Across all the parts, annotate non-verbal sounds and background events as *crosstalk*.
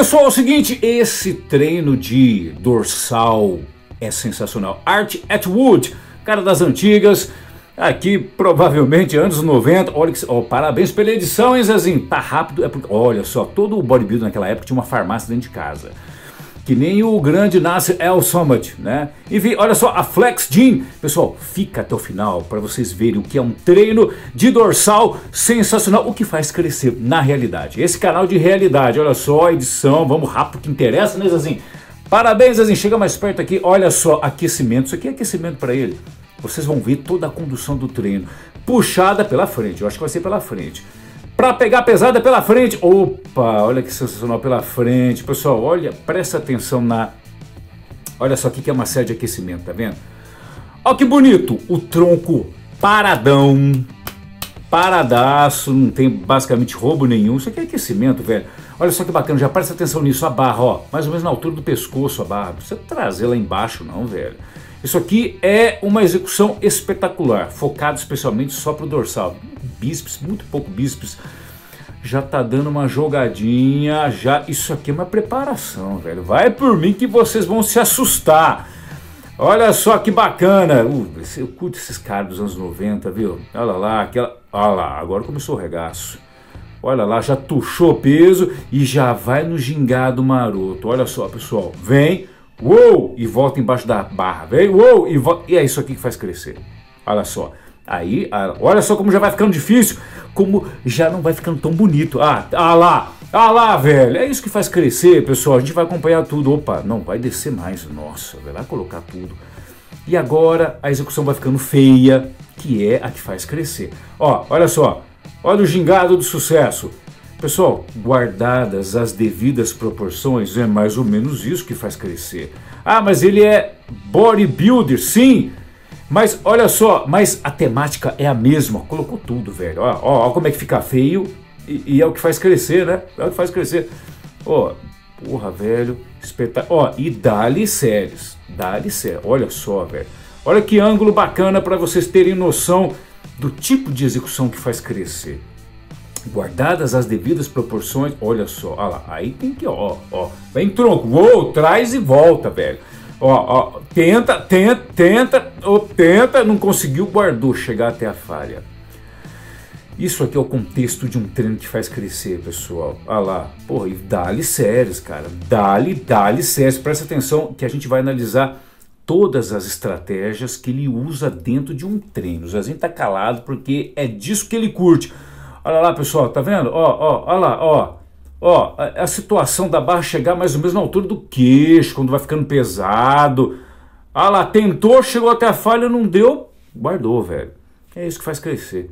Pessoal, é o seguinte, esse treino de dorsal é sensacional. Art Atwood, cara das antigas, aqui provavelmente anos 90. Olha que, oh, parabéns pela edição, hein, Zezinho? Tá rápido. É porque, olha só, todo o bodybuilding naquela época tinha uma farmácia dentro de casa que nem o grande Nasser El Samad, né? Enfim, olha só, a Flex Gym, pessoal, fica até o final para vocês verem o que é um treino de dorsal sensacional, o que faz crescer na realidade. Esse canal de realidade, olha só a edição, vamos rápido que interessa, né Parabéns Zezinho, chega mais perto aqui, olha só, aquecimento, isso aqui é aquecimento para ele. Vocês vão ver toda a condução do treino, puxada pela frente, eu acho que vai ser pela frente para pegar pesada pela frente. Opa, olha que sensacional pela frente. Pessoal, olha, presta atenção na... Olha só o que é uma série de aquecimento, tá vendo? Olha que bonito, o tronco paradão, paradaço, não tem basicamente roubo nenhum. Isso aqui é aquecimento, velho. Olha só que bacana, já presta atenção nisso, a barra, ó, mais ou menos na altura do pescoço a barra. Não precisa trazer lá embaixo não, velho. Isso aqui é uma execução espetacular, focado especialmente só para o dorsal. Bíceps, muito pouco bíceps. Já tá dando uma jogadinha, já isso aqui é uma preparação, velho. Vai por mim que vocês vão se assustar. Olha só que bacana. Uh, eu curto esses caras dos anos 90, viu? Olha lá, aquela... Olha lá, agora começou o regaço. Olha lá, já tuchou peso e já vai no gingado maroto. Olha só, pessoal, vem uou, e volta embaixo da barra, velho, uou, e, volta, e é isso aqui que faz crescer. Olha só. Aí, olha só como já vai ficando difícil, como já não vai ficando tão bonito. Ah, ah lá, ah lá, velho. É isso que faz crescer, pessoal. A gente vai acompanhar tudo. Opa, não, vai descer mais. Nossa, vai colocar tudo. E agora a execução vai ficando feia, que é a que faz crescer. Ó, olha só. Olha o gingado do sucesso. Pessoal, guardadas as devidas proporções, é mais ou menos isso que faz crescer. Ah, mas ele é bodybuilder, sim! Mas olha só, mas a temática é a mesma, colocou tudo, velho. Ó, ó, ó como é que fica feio e, e, é o que faz crescer, né? É o que faz crescer. Ó, porra, velho, espetáculo. Ó, e dá-lhe séries, dá-lhe séries. Olha só, velho. Olha que ângulo bacana para vocês terem noção do tipo de execução que faz crescer guardadas as devidas proporções, olha só, olha lá, aí tem que, ó, ó, vem tronco, uou, traz e volta, velho. Ó, ó, tenta, tenta, tenta, ó, tenta, não conseguiu, guardou, chegar até a falha. Isso aqui é o contexto de um treino que faz crescer, pessoal. Olha lá, porra, e dá-lhe séries, cara, dá-lhe, dá-lhe séries, presta atenção que a gente vai analisar todas as estratégias que ele usa dentro de um treino. O Zezinho tá calado porque é disso que ele curte. Olha lá, pessoal, tá vendo? Ó, ó, olha lá, ó. Ó, a, a situação da barra chegar mais ou menos na altura do queixo, quando vai ficando pesado. Ah lá, tentou, chegou até a falha, não deu, guardou, velho. É isso que faz crescer.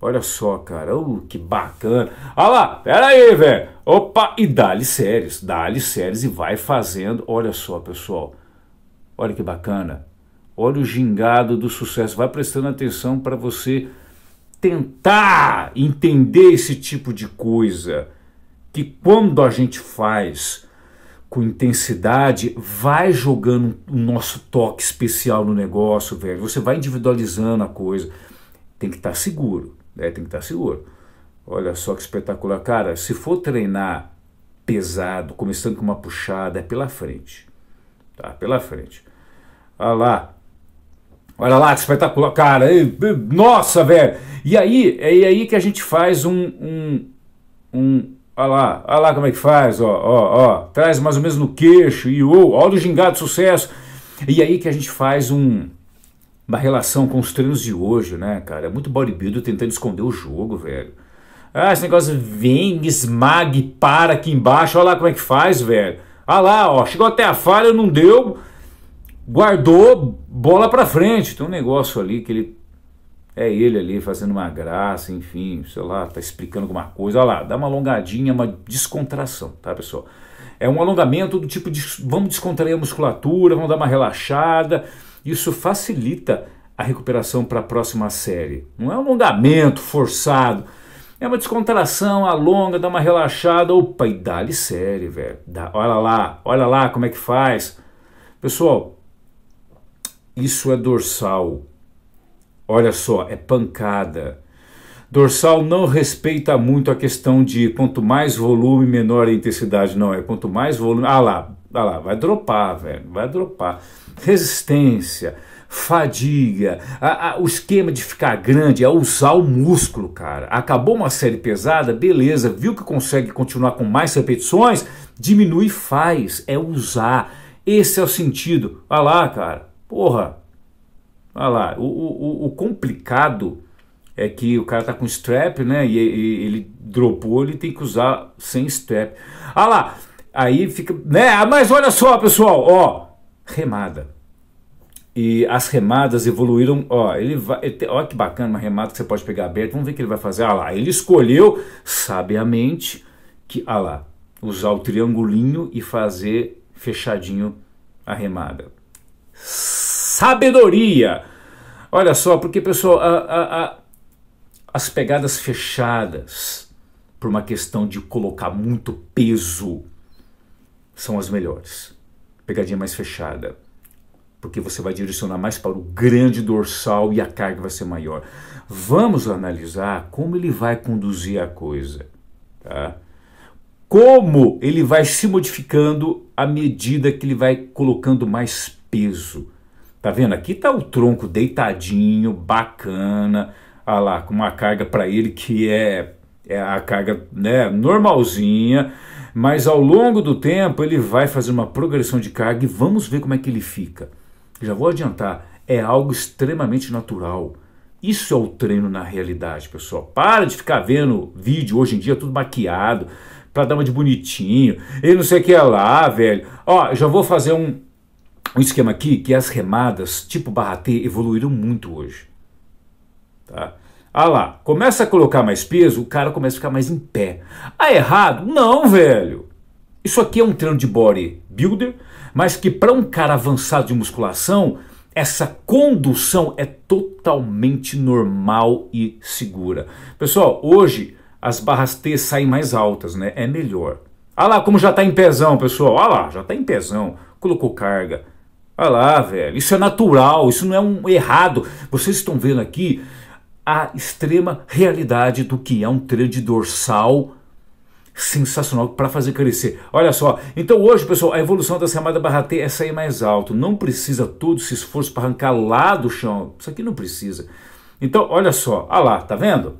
Olha só, cara, uh, que bacana. Ah lá, pera aí, velho. Opa, e dá-lhe séries, dá-lhe séries e vai fazendo. Olha só, pessoal. Olha que bacana. Olha o gingado do sucesso. Vai prestando atenção para você tentar entender esse tipo de coisa, que quando a gente faz com intensidade, vai jogando o nosso toque especial no negócio, velho. Você vai individualizando a coisa. Tem que estar tá seguro, né? Tem que estar tá seguro. Olha só que espetacular, cara. Se for treinar pesado, começando com uma puxada, é pela frente, tá? Pela frente. Ah lá, Olha lá que espetacular, cara. Nossa, velho. E aí, é aí que a gente faz um, um, um Olha lá, olha lá como é que faz, ó, ó, ó. Traz mais ou menos no queixo e ou, olha o gingado sucesso. E aí que a gente faz um, uma relação com os treinos de hoje, né, cara? É muito bodybuilder tentando esconder o jogo, velho. Ah, esse negócio vem, esmague, para aqui embaixo, olha lá como é que faz, velho. Olha lá, ó, chegou até a falha, não deu, guardou bola para frente. Tem um negócio ali que ele é ele ali fazendo uma graça, enfim, sei lá, tá explicando alguma coisa. Olha lá, dá uma alongadinha, uma descontração, tá, pessoal? É um alongamento do tipo de vamos descontrair a musculatura, vamos dar uma relaxada. Isso facilita a recuperação para a próxima série. Não é um alongamento forçado. É uma descontração, alonga, dá uma relaxada. Opa, e dá-lhe série, velho. Dá, olha lá, olha lá como é que faz. Pessoal, isso é dorsal. Olha só, é pancada. Dorsal não respeita muito a questão de quanto mais volume, menor a intensidade. Não, é quanto mais volume. Ah lá, ah lá vai dropar, velho, vai dropar. Resistência, fadiga, a, a, o esquema de ficar grande é usar o músculo, cara. Acabou uma série pesada, beleza, viu que consegue continuar com mais repetições? Diminui e faz, é usar. Esse é o sentido. Ah lá, cara, Porra! Olha lá, o, o, o complicado é que o cara tá com strap, né? E, e, ele dropou, ele tem que usar sem strap. Olha ah lá, aí fica, né? Ah, mas olha só, pessoal, ó, remada. E as remadas evoluíram, ó, ele vai, ele tem, ó que bacana, uma remada que você pode pegar aberta. Vamos ver o que ele vai fazer. Olha ah lá, ele escolheu sabiamente que, Olha lá, usar o triangulinho e fazer fechadinho a remada sabedoria. Olha só, porque, pessoal, a, a, a, as pegadas fechadas, por uma questão de colocar muito peso, são as melhores. Pegadinha mais fechada. Porque você vai direcionar mais para o grande dorsal e a carga vai ser maior. Vamos analisar como ele vai conduzir a coisa. Tá? Como ele vai se modificando à medida que ele vai colocando mais peso Tá vendo? Aqui tá o tronco deitadinho, bacana. Olha lá, com uma carga para ele que é, é a carga né, normalzinha. Mas ao longo do tempo ele vai fazer uma progressão de carga e vamos ver como é que ele fica. Já vou adiantar, é algo extremamente natural. Isso é o treino na realidade, pessoal. Para de ficar vendo vídeo hoje em dia tudo maquiado, pra dar uma de bonitinho, e não sei o que é lá, velho. Ó, já vou fazer um, um esquema aqui que as remadas tipo barra T evoluíram muito hoje. Tá? Ah lá, começa a colocar mais peso, o cara começa a ficar mais em pé. Ah, errado? Não, velho. Isso aqui é um treino de bodybuilder, mas que para um cara avançado de musculação, essa condução é totalmente normal e segura. Pessoal, hoje as barras T saem mais altas, né? É melhor. Ah lá, como já está em pezão, pessoal. Ah lá, já está em pezão. Colocou carga Olha lá, velho. Isso é natural, isso não é um errado. Vocês estão vendo aqui a extrema realidade do que é um trade dorsal sensacional para fazer crescer. Olha só, então hoje, pessoal, a evolução dessa chamada barra T é sair mais alto. Não precisa todo esse esforço para arrancar lá do chão. Isso aqui não precisa. Então, olha só, olha lá, tá vendo?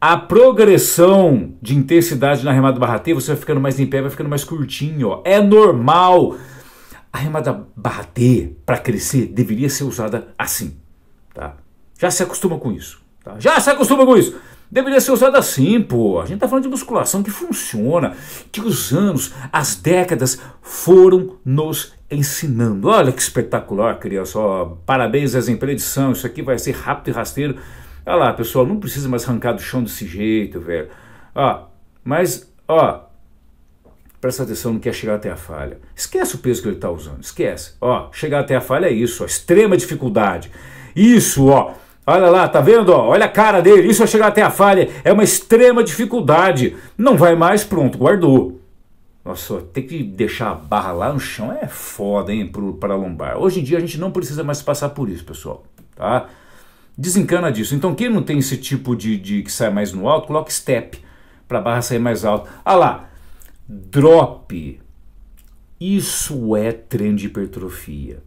A progressão de intensidade na remada barra T, você vai ficando mais em pé, vai ficando mais curtinho, ó. É normal a remada barra T para crescer deveria ser usada assim. Tá? Já se acostuma com isso. Tá? Já se acostuma com isso. Deveria ser usada assim, pô. A gente está falando de musculação que funciona, que os anos, as décadas foram nos ensinando. Olha que espetacular, criança. Ó, parabéns, às pela edição. Isso aqui vai ser rápido e rasteiro. Olha lá, pessoal, não precisa mais arrancar do chão desse jeito, velho. Ó, mas, ó, Presta atenção no quer é chegar até a falha. Esquece o peso que ele está usando, esquece. Ó, chegar até a falha é isso, ó, extrema dificuldade. Isso, ó. Olha lá, tá vendo? Ó, olha a cara dele. Isso é chegar até a falha. É uma extrema dificuldade. Não vai mais, pronto, guardou. Nossa, ter que deixar a barra lá no chão é foda, hein, para lombar. Hoje em dia a gente não precisa mais passar por isso, pessoal. Tá? Desencana disso. Então, quem não tem esse tipo de, de que sai mais no alto, coloca step para a barra sair mais alto. Ah lá, Drop. Isso é trem de hipertrofia.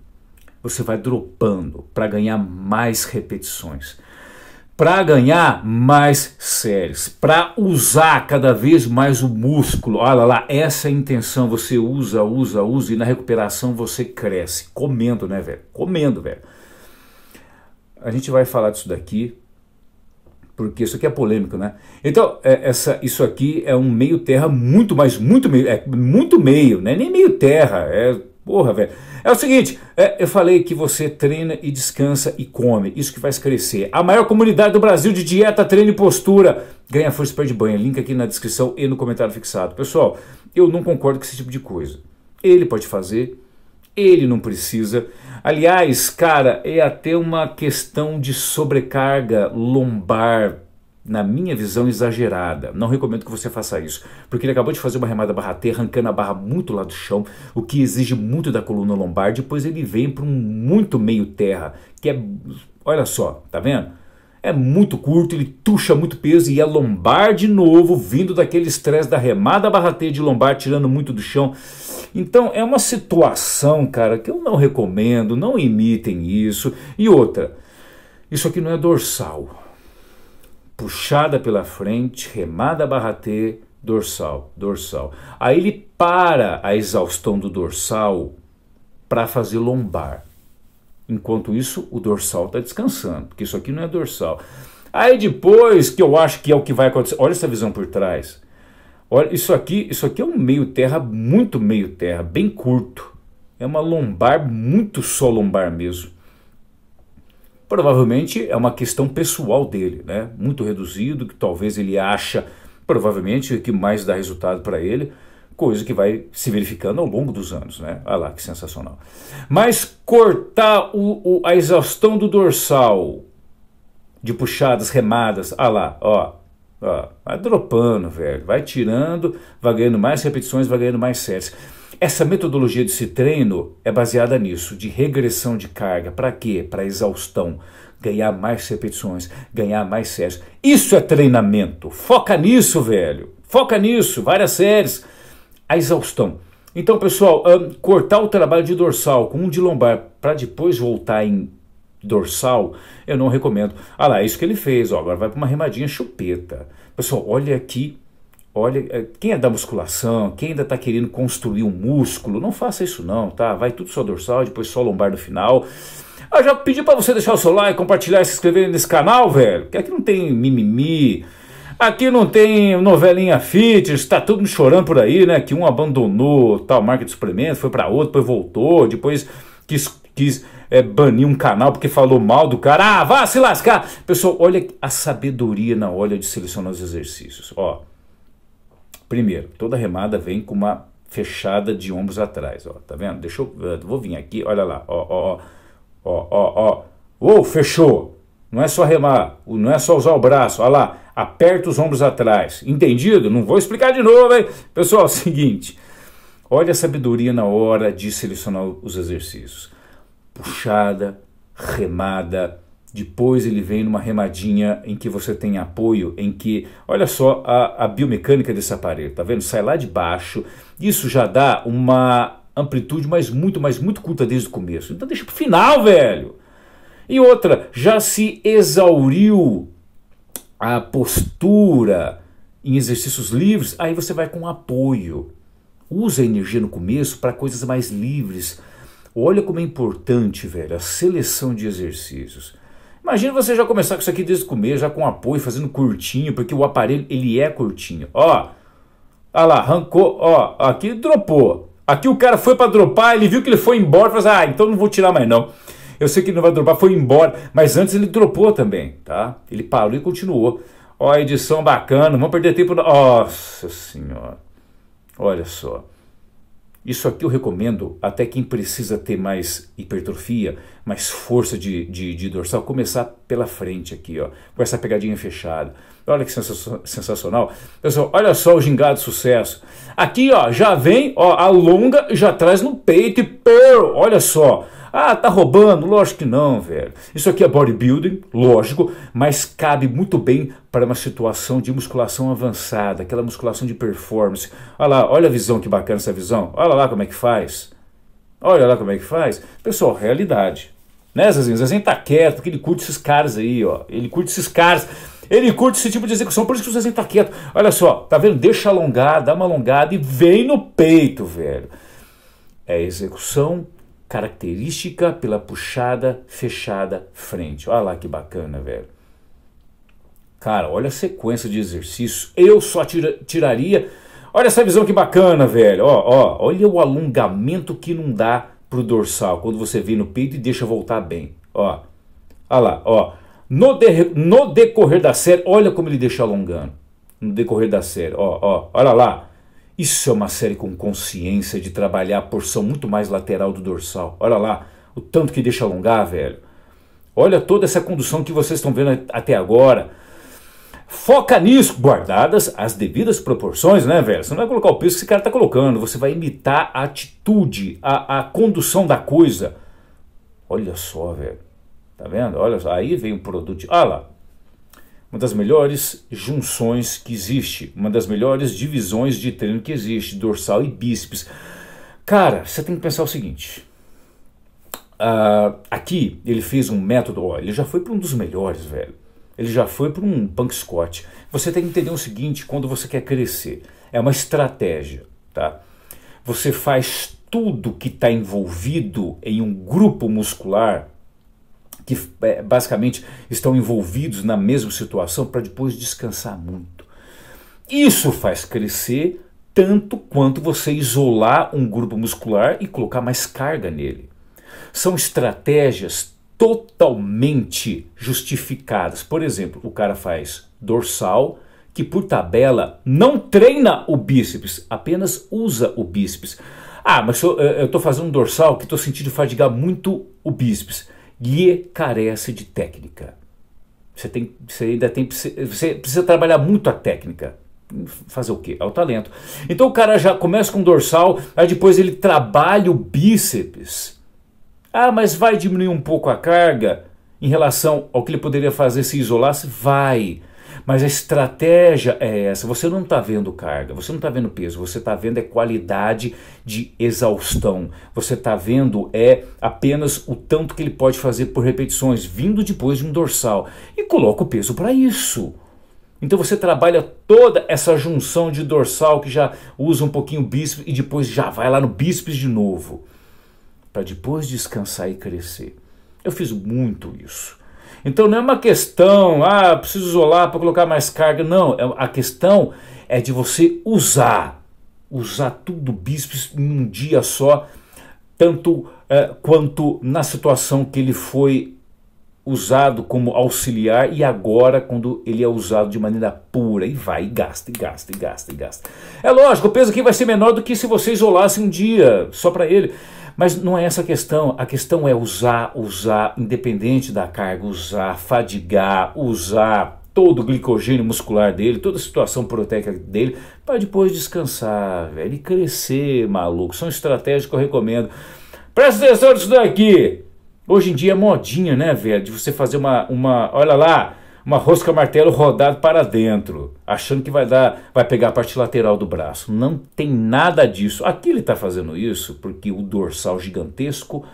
Você vai dropando para ganhar mais repetições, para ganhar mais séries, para usar cada vez mais o músculo. Olha lá, essa é a intenção. Você usa, usa, usa e na recuperação você cresce. Comendo, né, velho? Comendo, velho. A gente vai falar disso daqui porque isso aqui é polêmico, né? Então, é, essa, isso aqui é um meio terra muito, mais muito meio, é muito meio, né? Nem meio terra, é porra, velho. É o seguinte, é, eu falei que você treina e descansa e come, isso que faz crescer. A maior comunidade do Brasil de dieta, treino e postura. Ganha força e perde banho, link aqui na descrição e no comentário fixado. Pessoal, eu não concordo com esse tipo de coisa. Ele pode fazer, ele não precisa. Aliás, cara, é até uma questão de sobrecarga lombar, na minha visão, exagerada. Não recomendo que você faça isso, porque ele acabou de fazer uma remada barra T, arrancando a barra muito lá do chão, o que exige muito da coluna lombar. Depois ele vem para um muito meio terra, que é. Olha só, tá vendo? É muito curto, ele tucha muito peso e é lombar de novo, vindo daquele estresse da remada barra T de lombar, tirando muito do chão. Então é uma situação, cara, que eu não recomendo, não imitem isso. E outra, isso aqui não é dorsal. Puxada pela frente, remada barra T, dorsal, dorsal. Aí ele para a exaustão do dorsal para fazer lombar. Enquanto isso, o dorsal está descansando, porque isso aqui não é dorsal. Aí depois, que eu acho que é o que vai acontecer, olha essa visão por trás. Olha, isso aqui, isso aqui é um meio terra, muito meio terra, bem curto. É uma lombar, muito só lombar mesmo. Provavelmente é uma questão pessoal dele, né? Muito reduzido, que talvez ele acha, provavelmente, que mais dá resultado para ele coisa que vai se verificando ao longo dos anos, né? Olha lá que sensacional. Mas cortar o, o, a exaustão do dorsal de puxadas, remadas, olha lá, ó. Ó, vai dropando, velho. Vai tirando, vai ganhando mais repetições, vai ganhando mais séries. Essa metodologia desse treino é baseada nisso, de regressão de carga. Para quê? Para exaustão. Ganhar mais repetições, ganhar mais séries. Isso é treinamento. Foca nisso, velho. Foca nisso. Várias séries. A exaustão. Então, pessoal, um, cortar o trabalho de dorsal com um de lombar para depois voltar em dorsal, eu não recomendo. Ah lá, é isso que ele fez, ó, agora vai para uma remadinha chupeta. Pessoal, olha aqui, olha, é, quem é da musculação, quem ainda está querendo construir um músculo, não faça isso não, tá? Vai tudo só dorsal, depois só lombar no final. Ah, já pedi para você deixar o seu like, compartilhar e se inscrever nesse canal, velho, que aqui não tem mimimi, Aqui não tem novelinha fitness, está tudo chorando por aí, né? Que um abandonou tal marca de suplemento foi para outro, depois voltou, depois quis quis é, banir um canal porque falou mal do cara. Ah, vá se lascar! Pessoal, olha a sabedoria na hora de selecionar os exercícios. Ó, primeiro, toda remada vem com uma fechada de ombros atrás, ó, tá vendo? Deixa eu, eh, vou vir aqui, olha lá, ó, ó, ó, ó, ó, ou oh, fechou. Não é só remar, não é só usar o braço, olha lá, aperta os ombros atrás, entendido? Não vou explicar de novo, hein? Pessoal, é *laughs* seguinte, olha a sabedoria na hora de selecionar os exercícios puxada, remada. Depois ele vem numa remadinha em que você tem apoio, em que, olha só a, a biomecânica desse aparelho, tá vendo? Sai lá de baixo. Isso já dá uma amplitude, mas muito, mas muito curta desde o começo. Então deixa pro final, velho. E outra, já se exauriu a postura em exercícios livres, aí você vai com apoio. Usa a energia no começo para coisas mais livres Olha como é importante, velho, a seleção de exercícios. Imagina você já começar com isso aqui desde o começo, já com apoio, fazendo curtinho, porque o aparelho ele é curtinho. Ó, olha lá, arrancou, ó, aqui dropou. Aqui o cara foi para dropar, ele viu que ele foi embora, falou assim, ah, então não vou tirar mais não. Eu sei que ele não vai dropar, foi embora, mas antes ele dropou também, tá? Ele parou e continuou. Ó, edição bacana, não vamos perder tempo. Nossa senhora, olha só. Isso aqui eu recomendo até quem precisa ter mais hipertrofia, mais força de, de, de dorsal, começar pela frente aqui, ó, com essa pegadinha fechada. Olha que sensacional. Pessoal, olha só o gingado sucesso. Aqui, ó, já vem, ó, alonga e já traz no peito e pô, olha só. Ah, tá roubando? Lógico que não, velho. Isso aqui é bodybuilding, lógico, mas cabe muito bem para uma situação de musculação avançada, aquela musculação de performance. Olha lá, olha a visão, que bacana essa visão. Olha lá como é que faz. Olha lá como é que faz. Pessoal, realidade. Né, Zezinho? Zezinho tá quieto, porque ele curte esses caras aí, ó. Ele curte esses caras. Ele curte esse tipo de execução, por isso que o Zezinho tá quieto. Olha só, tá vendo? Deixa alongar, dá uma alongada e vem no peito, velho. É execução, característica pela puxada fechada frente. Olha lá que bacana, velho. Cara, olha a sequência de exercícios. Eu só tira, tiraria. Olha essa visão que bacana, velho. Ó, ó, olha o alongamento que não dá pro dorsal quando você vem no peito e deixa voltar bem. Ó, olha lá, ó. No, de, no decorrer da série, olha como ele deixa alongando. No decorrer da série, ó, ó, olha lá. Isso é uma série com consciência de trabalhar a porção muito mais lateral do dorsal. Olha lá, o tanto que deixa alongar, velho. Olha toda essa condução que vocês estão vendo até agora. Foca nisso, guardadas as devidas proporções, né, velho? Você não vai colocar o peso que esse cara está colocando, você vai imitar a atitude, a, a condução da coisa. Olha só, velho. Tá vendo? Olha só, aí vem o produto. Olha lá, uma das melhores junções que existe, uma das melhores divisões de treino que existe, dorsal e bíceps. Cara, você tem que pensar o seguinte. Uh, aqui ele fez um método, ó, ele já foi para um dos melhores, velho. Ele já foi para um bank Scott. Você tem que entender o seguinte, quando você quer crescer, é uma estratégia, tá? Você faz tudo que está envolvido em um grupo muscular que é, basicamente estão envolvidos na mesma situação para depois descansar muito. Isso faz crescer tanto quanto você isolar um grupo muscular e colocar mais carga nele. São estratégias totalmente justificadas. Por exemplo, o cara faz dorsal, que por tabela não treina o bíceps, apenas usa o bíceps. Ah, mas eu estou fazendo um dorsal que estou sentindo fadigar muito o bíceps lhe carece de técnica. Você, tem, você ainda tem, você precisa trabalhar muito a técnica. Fazer o quê? É o talento. Então o cara já começa com dorsal, aí depois ele trabalha o bíceps. Ah, mas vai diminuir um pouco a carga em relação ao que ele poderia fazer se isolasse? Vai. Mas a estratégia é essa. Você não está vendo carga, você não está vendo peso, você está vendo é qualidade de exaustão. Você está vendo é apenas o tanto que ele pode fazer por repetições, vindo depois de um dorsal. E coloca o peso para isso. Então você trabalha toda essa junção de dorsal que já usa um pouquinho o bíceps e depois já vai lá no bíceps de novo, para depois descansar e crescer. Eu fiz muito isso. Então não é uma questão, ah, preciso isolar para colocar mais carga. Não, é, a questão é de você usar, usar tudo Bispo em um dia só, tanto é, quanto na situação que ele foi usado como auxiliar e agora quando ele é usado de maneira pura e vai e gasta e gasta e gasta e gasta. É lógico, o peso aqui vai ser menor do que se você isolasse um dia só para ele. Mas não é essa a questão. A questão é usar, usar, independente da carga, usar, fadigar, usar todo o glicogênio muscular dele, toda a situação proteica dele, para depois descansar, velho, e crescer, maluco. São é estratégias que eu recomendo. Presta atenção nisso daqui! Hoje em dia é modinha, né, velho, de você fazer uma, uma olha lá, uma rosca martelo rodado para dentro, achando que vai dar, vai pegar a parte lateral do braço. Não tem nada disso. Aqui ele está fazendo isso porque o dorsal gigantesco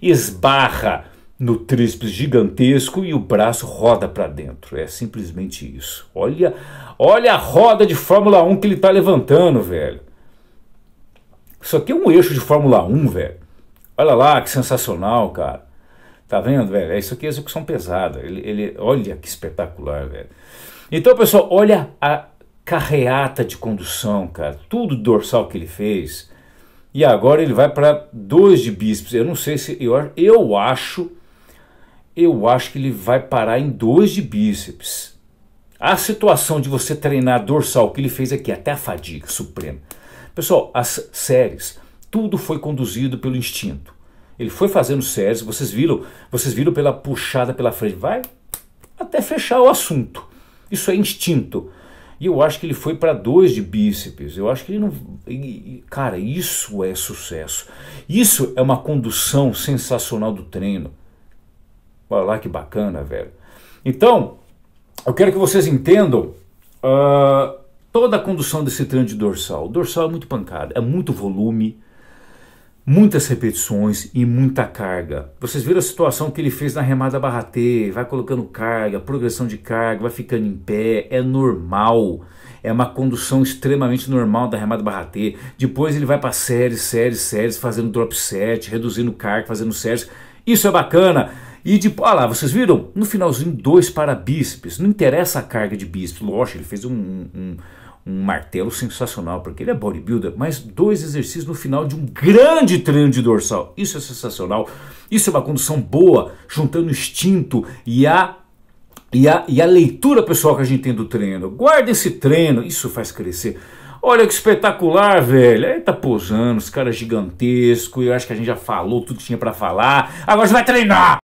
esbarra no tríceps gigantesco e o braço roda para dentro. É simplesmente isso. Olha, olha a roda de Fórmula 1 que ele está levantando, velho. Isso aqui é um eixo de Fórmula 1, velho. Olha lá que sensacional, cara. Tá vendo, velho? É isso aqui é execução pesada. Ele, ele, olha que espetacular, velho. Então, pessoal, olha a carreata de condução, cara. Tudo dorsal que ele fez. E agora ele vai para dois de bíceps. Eu não sei se eu, eu acho eu acho que ele vai parar em dois de bíceps. A situação de você treinar dorsal que ele fez aqui até a fadiga suprema. Pessoal, as séries, tudo foi conduzido pelo instinto. Ele foi fazendo séries, vocês viram, vocês viram pela puxada pela frente, vai até fechar o assunto. Isso é instinto. E eu acho que ele foi para dois de bíceps. Eu acho que ele não. Cara, isso é sucesso. Isso é uma condução sensacional do treino. Olha lá que bacana, velho. Então, eu quero que vocês entendam uh, toda a condução desse treino de dorsal. O dorsal é muito pancada, é muito volume, muitas repetições e muita carga. Vocês viram a situação que ele fez na remada barra T, vai colocando carga, progressão de carga, vai ficando em pé, é normal. É uma condução extremamente normal da remada barra T. Depois ele vai para séries, séries, séries, fazendo drop set, reduzindo carga, fazendo séries. Isso é bacana. E de, olha lá, vocês viram? No finalzinho, dois para bíceps. Não interessa a carga de bíceps. Lógico, ele fez um, um um martelo sensacional, porque ele é bodybuilder, mas dois exercícios no final de um grande treino de dorsal. Isso é sensacional. Isso é uma condução boa, juntando o instinto e a e a, e a leitura pessoal que a gente tem do treino. Guarda esse treino, isso faz crescer. Olha que espetacular, velho. Aí tá posando, os caras gigantescos. É gigantesco. Eu acho que a gente já falou tudo que tinha para falar. Agora você vai treinar!